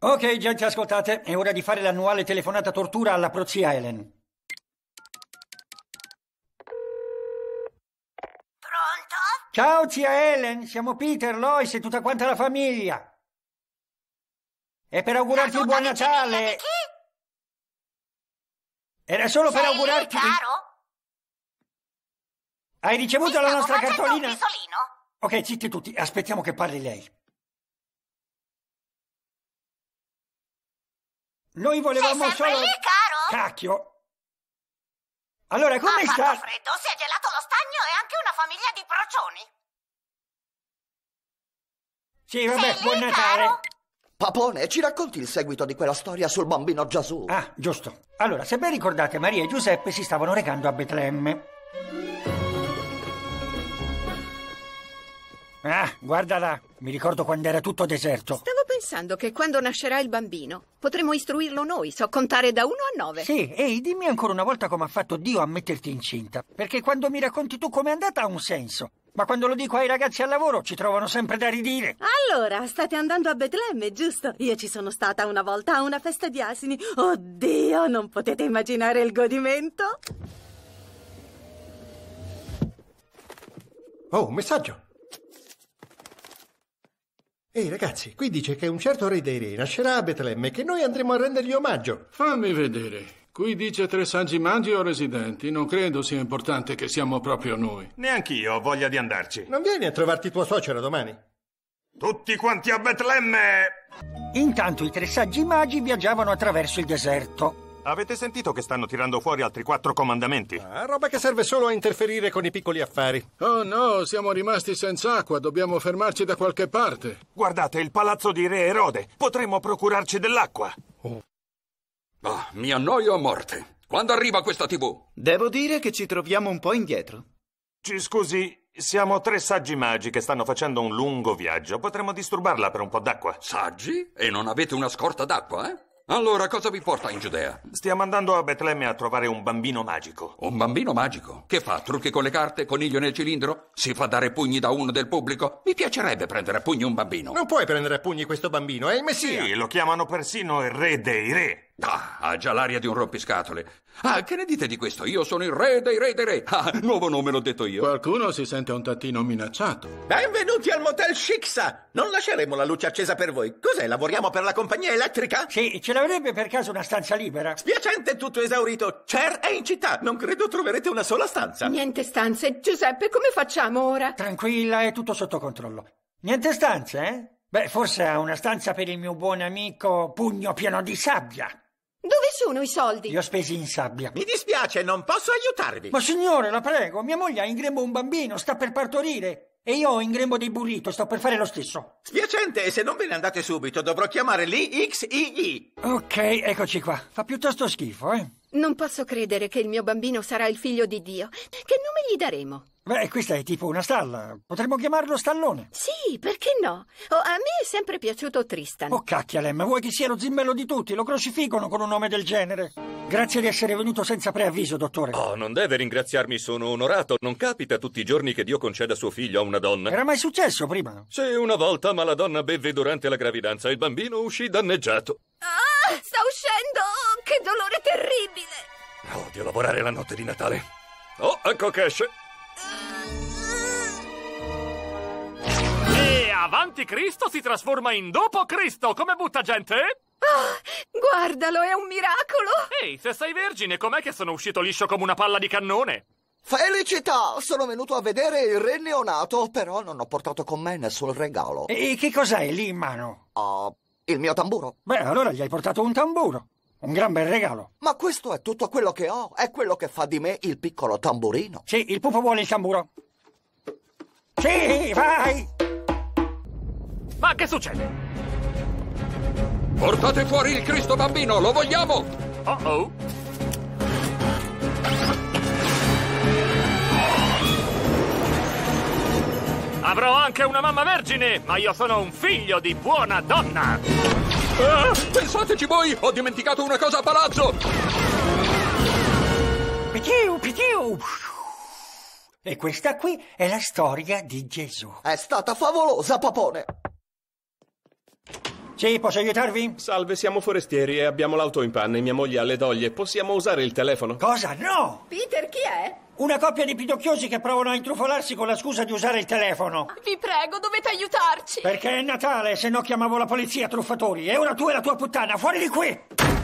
Ok, gente, ascoltate, è ora di fare l'annuale telefonata tortura alla prozia Helen. Pronto? Ciao, zia Helen, siamo Peter, Lois e tutta quanta la famiglia. E per augurarti il buon Natale. Era solo Sei per augurarti. Lì, caro? Hai ricevuto Ti la nostra cartolina? Un Ok, zitti tutti, aspettiamo che parli lei. Noi volevamo Sei solo... Lì, caro? Cacchio! Allora, come ah, sta... Ma freddo, si è gelato lo stagno e anche una famiglia di procioni. Sì, vabbè, Sei buon Natale. Caro? Papone, ci racconti il seguito di quella storia sul bambino Gesù? Ah, giusto. Allora, se ben ricordate, Maria e Giuseppe si stavano recando a Betlemme. Ah, guarda là, mi ricordo quando era tutto deserto. Stavo pensando che quando nascerà il bambino potremo istruirlo noi, so contare da uno a nove. Sì, ehi, dimmi ancora una volta come ha fatto Dio a metterti incinta, perché quando mi racconti tu com'è andata ha un senso. Ma quando lo dico ai ragazzi al lavoro ci trovano sempre da ridire. Allora, state andando a Betlemme, giusto? Io ci sono stata una volta a una festa di asini. Oddio, non potete immaginare il godimento. Oh, un messaggio. Ehi ragazzi, qui dice che un certo re dei re nascerà a Betlemme e che noi andremo a rendergli omaggio. Fammi vedere. Qui dice tre saggi magi o residenti. Non credo sia importante che siamo proprio noi. Neanch'io ho voglia di andarci. Non vieni a trovarti tua suocera domani? Tutti quanti a Betlemme! Intanto i tre saggi magi viaggiavano attraverso il deserto. Avete sentito che stanno tirando fuori altri quattro comandamenti? Ah, roba che serve solo a interferire con i piccoli affari. Oh no, siamo rimasti senza acqua, dobbiamo fermarci da qualche parte. Guardate, il palazzo di Re Erode, potremmo procurarci dell'acqua. Oh. oh, mi annoio a morte. Quando arriva questa TV? Devo dire che ci troviamo un po' indietro. Ci scusi, siamo tre saggi magi che stanno facendo un lungo viaggio. Potremmo disturbarla per un po' d'acqua. Saggi? E non avete una scorta d'acqua, eh? Allora, cosa vi porta in Giudea? Stiamo andando a Betlemme a trovare un bambino magico. Un bambino magico? Che fa? Trucchi con le carte? Coniglio nel cilindro? Si fa dare pugni da uno del pubblico? Mi piacerebbe prendere a pugni un bambino. Non puoi prendere a pugni questo bambino, è il Messia. Sì, lo chiamano persino il re dei re. Ah, ha già l'aria di un rompiscatole. Ah, che ne dite di questo? Io sono il re dei re dei re. Ah, nuovo nome l'ho detto io. Qualcuno si sente un tantino minacciato. Benvenuti al motel Scixa. Non lasceremo la luce accesa per voi. Cos'è? Lavoriamo per la compagnia elettrica? Sì, ce l'avrebbe per caso una stanza libera? Spiacente, tutto esaurito. Cher è in città. Non credo troverete una sola stanza. Niente stanze. Giuseppe, come facciamo ora? Tranquilla, è tutto sotto controllo. Niente stanze, eh? Beh, forse ha una stanza per il mio buon amico Pugno Pieno di Sabbia. Dove sono i soldi? Li ho spesi in sabbia. Mi dispiace, non posso aiutarvi. Ma signore, la prego, mia moglie ha in grembo un bambino, sta per partorire. E io ho in grembo dei burrito, sto per fare lo stesso. Spiacente, se non ve ne andate subito dovrò chiamare l'IXII. Ok, eccoci qua. Fa piuttosto schifo, eh? Non posso credere che il mio bambino sarà il figlio di Dio. Che gli daremo? Beh, questa è tipo una stalla. Potremmo chiamarlo stallone. Sì, perché no? Oh, a me è sempre piaciuto Tristan. Oh, cacchia, Lem, vuoi che sia lo zimmello di tutti? Lo crocifigono con un nome del genere. Grazie di essere venuto senza preavviso, dottore. Oh, non deve ringraziarmi, sono onorato. Non capita tutti i giorni che Dio conceda suo figlio a una donna. Era mai successo prima? Sì, una volta, ma la donna bevve durante la gravidanza e il bambino uscì danneggiato. Ah, sta uscendo! Che dolore terribile! Odio lavorare la notte di Natale. Oh, ecco che esce. E avanti Cristo si trasforma in dopo Cristo. Come butta gente? Oh, guardalo, è un miracolo! Ehi, se sei vergine, com'è che sono uscito liscio come una palla di cannone? Felicità! Sono venuto a vedere il re neonato, però non ho portato con me nessun regalo. E che cos'hai lì in mano? Uh, il mio tamburo. Beh, allora gli hai portato un tamburo. Un gran bel regalo. Ma questo è tutto quello che ho. È quello che fa di me il piccolo tamburino. Sì, il pupo vuole il tamburo. Sì, vai! Ma che succede? Portate fuori il Cristo bambino, lo vogliamo! Oh oh! Avrò anche una mamma vergine, ma io sono un figlio di buona donna! Ah, pensateci voi, ho dimenticato una cosa a palazzo! Pitiu, pitiu! E questa qui è la storia di Gesù. È stata favolosa, papone! Sì, posso aiutarvi? Salve, siamo forestieri e abbiamo l'auto in panne. Mia moglie ha le doglie. Possiamo usare il telefono? Cosa? No! Peter, chi è? Una coppia di pidocchiosi che provano a intrufolarsi con la scusa di usare il telefono. Vi prego, dovete aiutarci! Perché è Natale, se no chiamavo la polizia, truffatori. E ora tu e la tua puttana, fuori di qui!